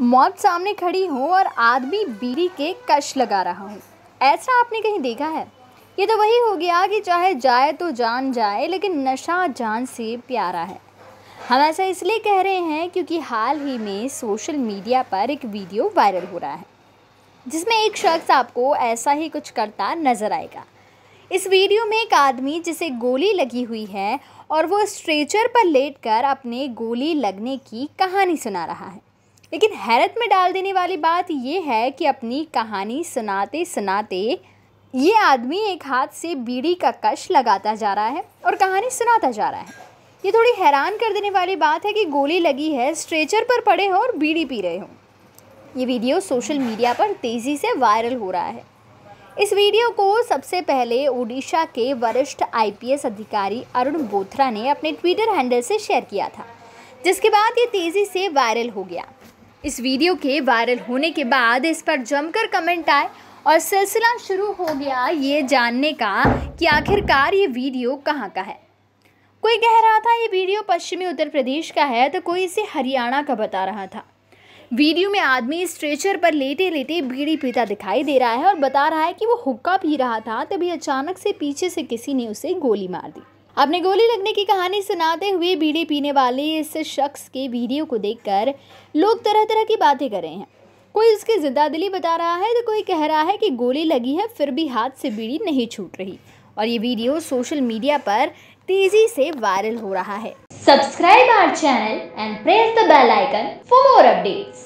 मौत सामने खड़ी हो और आदमी बीड़ी के कश लगा रहा हो ऐसा आपने कहीं देखा है ये तो वही हो गया कि चाहे जाए तो जान जाए लेकिन नशा जान से प्यारा है हम ऐसा इसलिए कह रहे हैं क्योंकि हाल ही में सोशल मीडिया पर एक वीडियो वायरल हो रहा है जिसमें एक शख्स आपको ऐसा ही कुछ करता नज़र आएगा इस वीडियो में एक आदमी जिसे गोली लगी हुई है और वो स्ट्रेचर पर लेटकर अपने गोली लगने की कहानी सुना रहा है लेकिन हैरत में डाल देने वाली बात यह है कि अपनी कहानी सुनाते सुनाते ये आदमी एक हाथ से बीड़ी का कश लगाता जा रहा है और कहानी सुनाता जा रहा है ये थोड़ी हैरान कर देने वाली बात है कि गोली लगी है स्ट्रेचर पर पड़े हो और बीड़ी पी रहे हो ये वीडियो सोशल मीडिया पर तेज़ी से वायरल हो रहा है इस वीडियो को सबसे पहले ओडिशा के वरिष्ठ आईपीएस अधिकारी अरुण बोथरा ने अपने ट्विटर हैंडल से शेयर किया था जिसके बाद ये तेज़ी से वायरल हो गया इस वीडियो के वायरल होने के बाद इस पर जमकर कमेंट आए और सिलसिला शुरू हो गया ये जानने का कि आखिरकार ये वीडियो कहाँ का है कोई कह रहा था ये वीडियो पश्चिमी उत्तर प्रदेश का है तो कोई इसे हरियाणा का बता रहा था वीडियो में आदमी स्ट्रेचर पर लेटे लेटे बीड़ी पीता दिखाई दे रहा है और बता रहा है कि वो हुक्का पी रहा था तभी अचानक से पीछे से किसी ने उसे गोली मार दी अपने गोली लगने की कहानी सुनाते हुए बीड़ी पीने वाले इस शख्स के वीडियो को देखकर लोग तरह तरह की बातें कर रहे हैं कोई उसकी जिदा दिली बता रहा है तो कोई कह रहा है कि गोली लगी है फिर भी हाथ से बीड़ी नहीं छूट रही और ये वीडियो सोशल मीडिया पर तेजी से वायरल हो रहा है subscribe our channel and press the bell icon for more updates